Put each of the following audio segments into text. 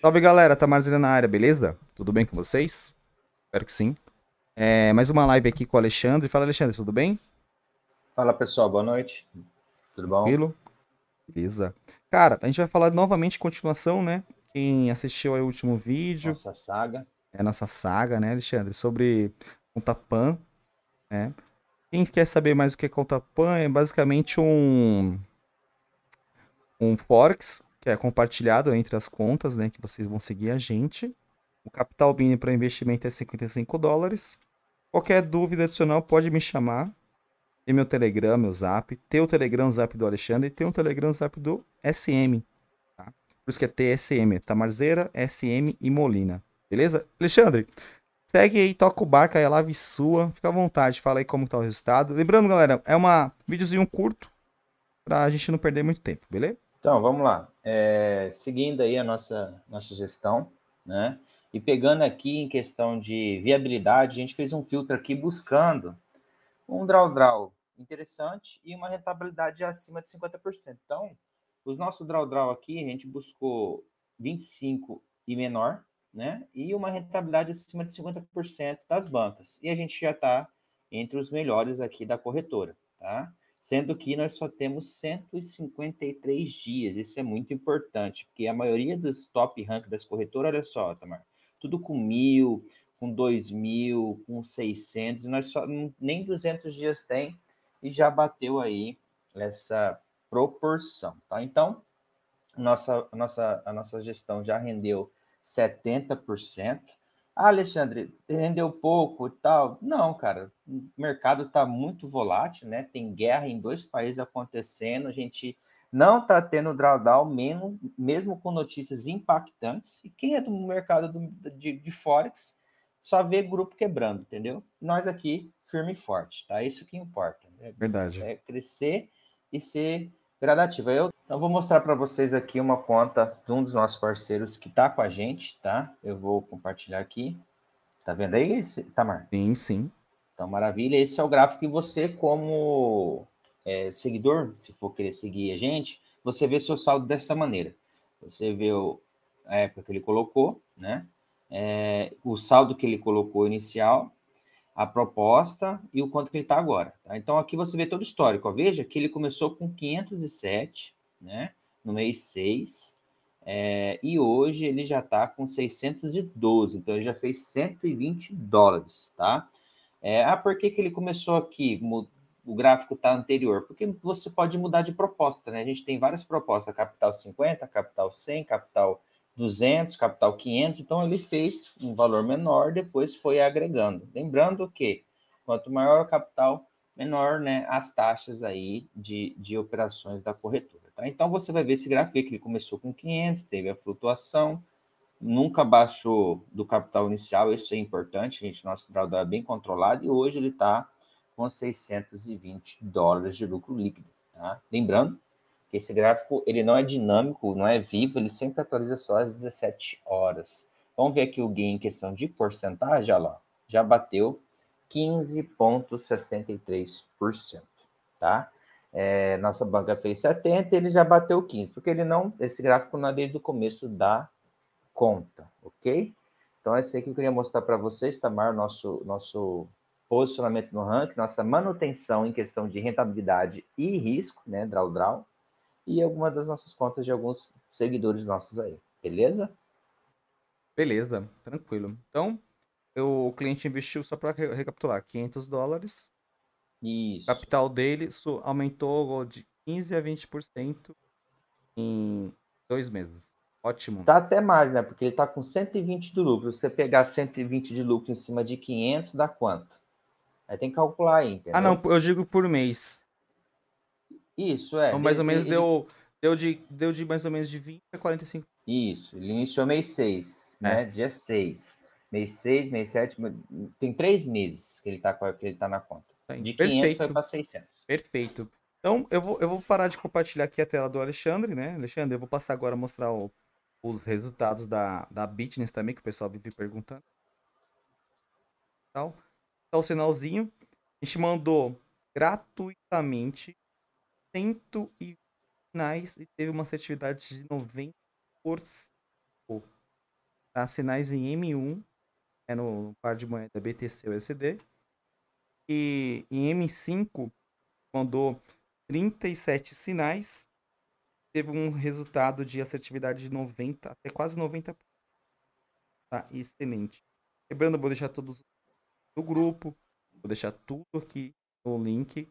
Salve galera, Tamarzira na área, beleza? Tudo bem com vocês? Espero que sim. É, mais uma live aqui com o Alexandre. Fala Alexandre, tudo bem? Fala pessoal, boa noite. Tudo bom? Tranquilo? Beleza. Cara, a gente vai falar novamente continuação, né? Quem assistiu ao último vídeo. Nossa saga. É a nossa saga, né, Alexandre? Sobre Conta Pan, né? Quem quer saber mais o que é Conta Pan, é basicamente um um Forks, é compartilhado entre as contas, né, que vocês vão seguir a gente. O capital mínimo para investimento é 55 dólares. Qualquer dúvida adicional pode me chamar. Tem meu Telegram, meu Zap. Tem o Telegram Zap do Alexandre e tem o Telegram Zap do SM. Tá? Por isso que é TSM, Tamarzeira, SM e Molina. Beleza? Alexandre, Segue aí, toca o barco, aí a live é sua. Fica à vontade, fala aí como tá o resultado. Lembrando, galera, é um videozinho curto pra gente não perder muito tempo, beleza? Então, vamos lá. É, seguindo aí a nossa, nossa gestão, né? E pegando aqui em questão de viabilidade, a gente fez um filtro aqui buscando um draw-draw interessante e uma rentabilidade acima de 50%. Então, os nossos draw-draw aqui, a gente buscou 25 e menor, né? E uma rentabilidade acima de 50% das bancas. E a gente já está entre os melhores aqui da corretora, tá? sendo que nós só temos 153 dias. Isso é muito importante, porque a maioria dos top rank das corretoras, olha só, Tamar, tudo com mil, com dois mil, com 600, nós só nem 200 dias tem e já bateu aí essa proporção, tá? Então, nossa, nossa, a nossa gestão já rendeu 70%. Ah, Alexandre, rendeu pouco e tal. Não, cara, o mercado está muito volátil, né? Tem guerra em dois países acontecendo, a gente não está tendo drawdown, mesmo, mesmo com notícias impactantes. E quem é do mercado do, de, de Forex só vê grupo quebrando, entendeu? Nós aqui, firme e forte, tá? Isso que importa. Né? Verdade. É crescer e ser gradativa. Eu então vou mostrar para vocês aqui uma conta de um dos nossos parceiros que está com a gente, tá? Eu vou compartilhar aqui. Tá vendo aí, esse, Tamar? Sim, sim. Então, maravilha. Esse é o gráfico que você, como é, seguidor, se for querer seguir a gente, você vê seu saldo dessa maneira. Você vê o, a época que ele colocou, né? É, o saldo que ele colocou inicial a proposta e o quanto que ele está agora. Tá? Então, aqui você vê todo o histórico. Ó. Veja que ele começou com 507, né? No mês 6, é, eh, e hoje ele já está com 612, então ele já fez 120 dólares, tá? É, ah, por que, que ele começou aqui? O gráfico está anterior, porque você pode mudar de proposta, né? A gente tem várias propostas, capital 50, capital 100, capital 200, capital 500, então ele fez um valor menor, depois foi agregando. Lembrando que quanto maior o capital, menor né, as taxas aí de, de operações da corretora. Tá? Então você vai ver esse gráfico que ele começou com 500, teve a flutuação, nunca baixou do capital inicial, isso é importante, gente, nosso drawdown é bem controlado e hoje ele está com 620 dólares de lucro líquido. Tá? Lembrando que esse gráfico ele não é dinâmico, não é vivo, ele sempre atualiza só às 17 horas. Vamos ver aqui o gain em questão de porcentagem, olha lá, já bateu 15,63%, tá? É, nossa banca fez 70, ele já bateu 15, porque ele não, esse gráfico não é desde o começo da conta, ok? Então, esse aqui que eu queria mostrar para vocês, Tamar, tá? nosso, nosso posicionamento no ranking, nossa manutenção em questão de rentabilidade e risco, né, draw-draw, e alguma das nossas contas de alguns seguidores nossos aí, beleza? Beleza, tranquilo. Então, eu, o cliente investiu, só para recapitular, 500 dólares. Isso. Capital dele aumentou de 15 a 20% em dois meses. Ótimo. Tá até mais, né? Porque ele tá com 120 de lucro. Se você pegar 120 de lucro em cima de 500, dá quanto? Aí tem que calcular aí, entendeu? Ah, não, eu digo por mês. Isso, é. Então, mais ele, ou menos ele, deu, deu, de, deu de mais ou menos de 20 a 45. Isso, ele iniciou mês 6, é. né? Dia 6. Mês 6, mês 7, tem três meses que ele está que ele tá na conta. De Perfeito. 500 foi para 600. Perfeito. Então, eu vou, eu vou parar de compartilhar aqui a tela do Alexandre, né? Alexandre, eu vou passar agora a mostrar o, os resultados da, da Bitness também, que o pessoal vive perguntando. Tá o sinalzinho. A gente mandou gratuitamente 120 sinais e teve uma assertividade de 90%. Tá? Sinais em M1, é né, no par de moeda BTC USD. E em M5 mandou 37 sinais, teve um resultado de assertividade de 90 até quase 90%. Tá? Excelente. Lembrando, vou deixar todos do grupo, vou deixar tudo aqui no link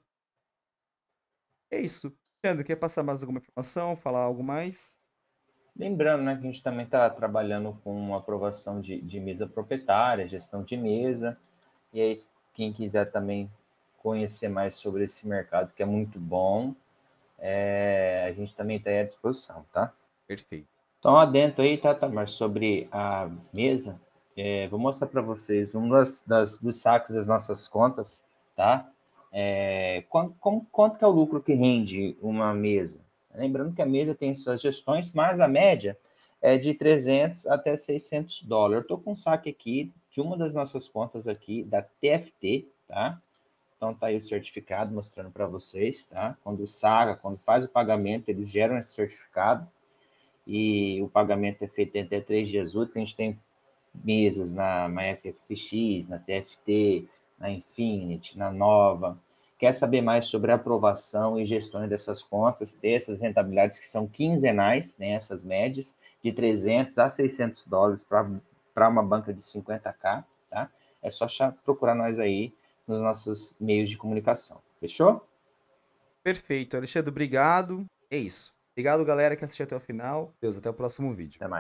é isso. Leandro, quer passar mais alguma informação, falar algo mais? Lembrando né, que a gente também está trabalhando com aprovação de, de mesa proprietária, gestão de mesa, e aí quem quiser também conhecer mais sobre esse mercado, que é muito bom, é, a gente também está à disposição, tá? Perfeito. Então, adentro aí, tá, tá, mas sobre a mesa, é, vou mostrar para vocês um das, das, dos saques das nossas contas, tá? É, quanto, como, quanto que é o lucro que rende uma mesa? Lembrando que a mesa tem suas gestões, mas a média é de 300 até 600 dólares. Estou com um saque aqui de uma das nossas contas aqui, da TFT, tá? Então tá aí o certificado mostrando para vocês, tá? Quando saga, quando faz o pagamento, eles geram esse certificado e o pagamento é feito até três dias úteis. A gente tem mesas na, na FFX, na TFT, na Infinity, na Nova. Quer saber mais sobre aprovação e gestão dessas contas, dessas rentabilidades que são quinzenais, né, essas médias, de 300 a 600 dólares para uma banca de 50K, tá? É só procurar nós aí nos nossos meios de comunicação. Fechou? Perfeito, Alexandre, obrigado. É isso. Obrigado, galera, que assistiu até o final. Deus, até o próximo vídeo. Até mais.